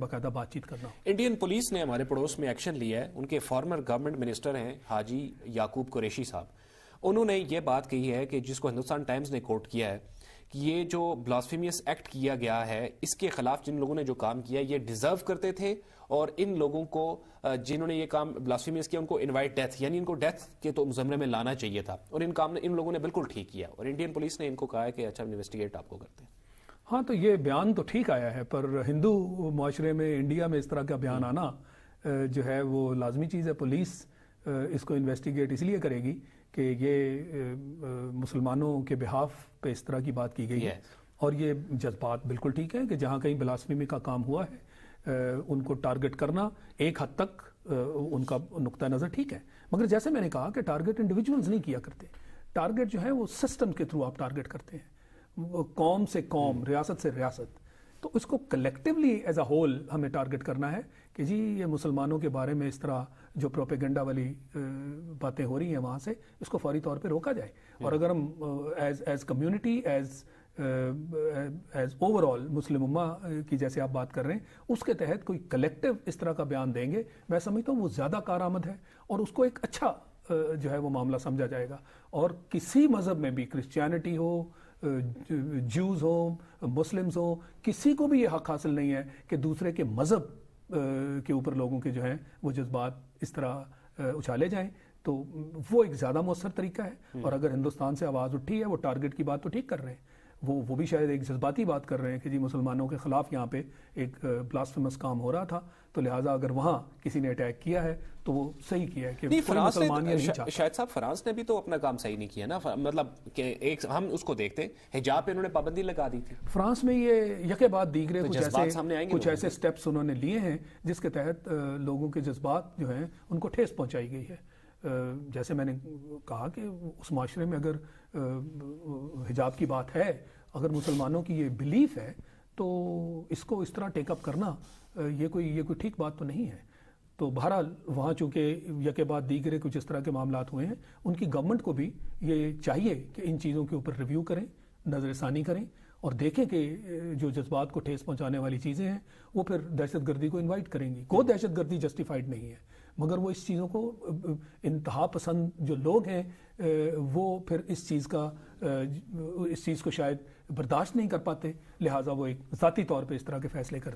बाकायदा बातचीत करना इंडियन पुलिस ने हमारे पड़ोस में एक्शन लिया है उनके फॉर्मर गवर्नमेंट मिनिस्टर हैं हाजी याकूब कुरेशी साहब उन्होंने ये बात कही है कि जिसको हिंदुस्तान टाइम्स ने कोट किया है कि ये जो ब्लास्फीमियस एक्ट किया गया है इसके खिलाफ जिन लोगों ने जो काम किया ये डिजर्व करते थे और इन लोगों को जिन्होंने ये काम ब्लास्फीमियस किया उनको इनवाइट डेथ यानी इनको डेथ के तो जमरे में लाना चाहिए था और इन काम ने इन लोगों ने बिल्कुल ठीक किया और इंडियन पुलिस ने इनको कहा है कि अच्छा इन्वेस्टिगेट आपको करते हैं हाँ तो ये बयान तो ठीक आया है पर हिंदू माशरे में इंडिया में इस तरह का बयान आना जो है वो लाजमी चीज़ है पुलिस इसको इन्वेस्टिगेट इसलिए करेगी कि ये मुसलमानों के बिहाफ पे इस तरह की बात की गई है और ये जज्बात बिल्कुल ठीक है कि जहाँ कहीं बिलासमी का काम हुआ है उनको टारगेट करना एक हद तक उनका नुकता नज़र ठीक है मगर जैसे मैंने कहा कि टारगेट इंडिविजुअल्स नहीं किया करते टारगेट जो है वो सिस्टम के थ्रू आप टारगेट करते हैं कौम से कौम हम्म। रियासत से रियासत तो इसको कलेक्टिवली एज अ होल हमें टारगेट करना है कि जी ये मुसलमानों के बारे में इस तरह जो प्रोपेगेंडा वाली बातें हो रही हैं वहाँ से इसको फौरी तौर पे रोका जाए और हम्म। अगर हम as as community as as overall Muslim उम्मा की जैसे आप बात कर रहे हैं उसके तहत कोई कलेक्टिव इस तरह का बयान देंगे मैं समझता हूँ वो ज़्यादा आमद है और उसको एक अच्छा जो है वो मामला समझा जाएगा और किसी मज़हब में भी क्रिश्चियनिटी हो जूज़ हों मुस्लिम्स हों किसी को भी ये हक हासिल नहीं है कि दूसरे के मज़हब के ऊपर लोगों के जो हैं वो जज्बात इस तरह उछाले जाएं तो वो एक ज़्यादा मौसर तरीका है हम्म। और अगर हिंदुस्तान से आवाज़ उठी है वो टारगेट की बात तो ठीक कर रहे हैं वो वो भी शायद एक जज्बाती बात कर रहे हैं कि जी मुसलमानों के ख़िलाफ़ यहाँ पे एक ब्लास्टमस काम हो रहा था तो लिहाजा अगर वहाँ किसी ने अटैक किया है तो वो सही किया है कि नहीं फ्रांस ने नहीं शायद साहब फ्रांस ने भी तो अपना काम सही नहीं किया ना मतलब कि एक हम उसको देखते हिजाब पे उन्होंने पाबंदी लगा दी थी फ्रांस में ये यके बाद दीगरे तो कुछ ऐसे कुछ ऐसे स्टेप्स उन्होंने लिए हैं जिसके तहत लोगों के जज्बात जो हैं उनको ठेस पहुँचाई गई है जैसे मैंने कहा कि उस माशरे में अगर हिजाब की बात है अगर मुसलमानों की ये बिलीफ है तो इसको इस तरह टेकअप करना ये कोई ये कोई ठीक बात तो नहीं है तो बहरहाल वहाँ चूँकि यके बाद दीगरे कुछ इस तरह के मामला हुए हैं उनकी गवर्नमेंट को भी ये चाहिए कि इन चीज़ों के ऊपर रिव्यू करें नज़रसानी करें और देखें कि जो जज्बात को ठेस पहुँचाने वाली चीज़ें हैं वो फिर दहशत गर्दी को इन्वाइट करेंगी कोई दहशत गर्दी जस्टिफाइड नहीं है मगर वो इस चीज़ों को इंतहा पसंद जो लोग हैं वो फिर इस चीज़ का इस चीज़ को शायद बर्दाश्त नहीं कर पाते लिहाजा वो एक ज़ाती तौर पर इस तरह के फैसले करते